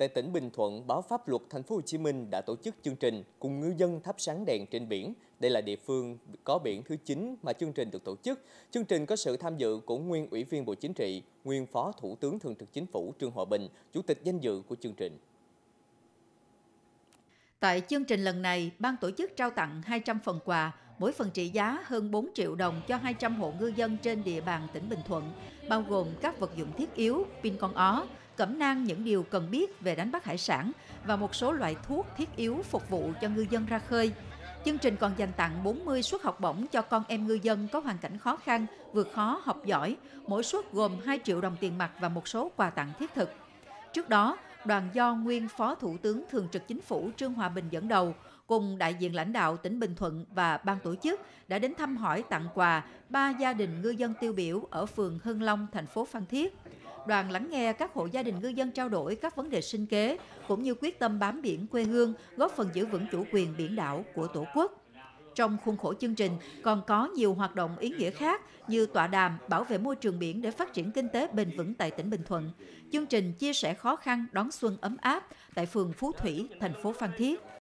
tại tỉnh Bình Thuận, báo Pháp luật Thành phố Hồ Chí Minh đã tổ chức chương trình cùng ngư dân thắp sáng đèn trên biển. Đây là địa phương có biển thứ 9 mà chương trình được tổ chức. Chương trình có sự tham dự của nguyên ủy viên Bộ Chính trị, nguyên Phó Thủ tướng Thường trực Chính phủ Trương Hòa Bình, chủ tịch danh dự của chương trình. Tại chương trình lần này, ban tổ chức trao tặng 200 phần quà mỗi phần trị giá hơn 4 triệu đồng cho 200 hộ ngư dân trên địa bàn tỉnh Bình Thuận, bao gồm các vật dụng thiết yếu, pin con ó, cẩm nang những điều cần biết về đánh bắt hải sản và một số loại thuốc thiết yếu phục vụ cho ngư dân ra khơi. Chương trình còn dành tặng 40 suất học bổng cho con em ngư dân có hoàn cảnh khó khăn, vượt khó, học giỏi, mỗi suất gồm 2 triệu đồng tiền mặt và một số quà tặng thiết thực. Trước đó, đoàn do nguyên Phó Thủ tướng Thường trực Chính phủ Trương Hòa Bình dẫn đầu, cùng đại diện lãnh đạo tỉnh Bình Thuận và ban tổ chức đã đến thăm hỏi tặng quà ba gia đình ngư dân tiêu biểu ở phường Hưng Long, thành phố Phan Thiết. Đoàn lắng nghe các hộ gia đình ngư dân trao đổi các vấn đề sinh kế cũng như quyết tâm bám biển quê hương, góp phần giữ vững chủ quyền biển đảo của Tổ quốc. Trong khuôn khổ chương trình còn có nhiều hoạt động ý nghĩa khác như tọa đàm bảo vệ môi trường biển để phát triển kinh tế bền vững tại tỉnh Bình Thuận, chương trình chia sẻ khó khăn đón xuân ấm áp tại phường Phú Thủy, thành phố Phan Thiết.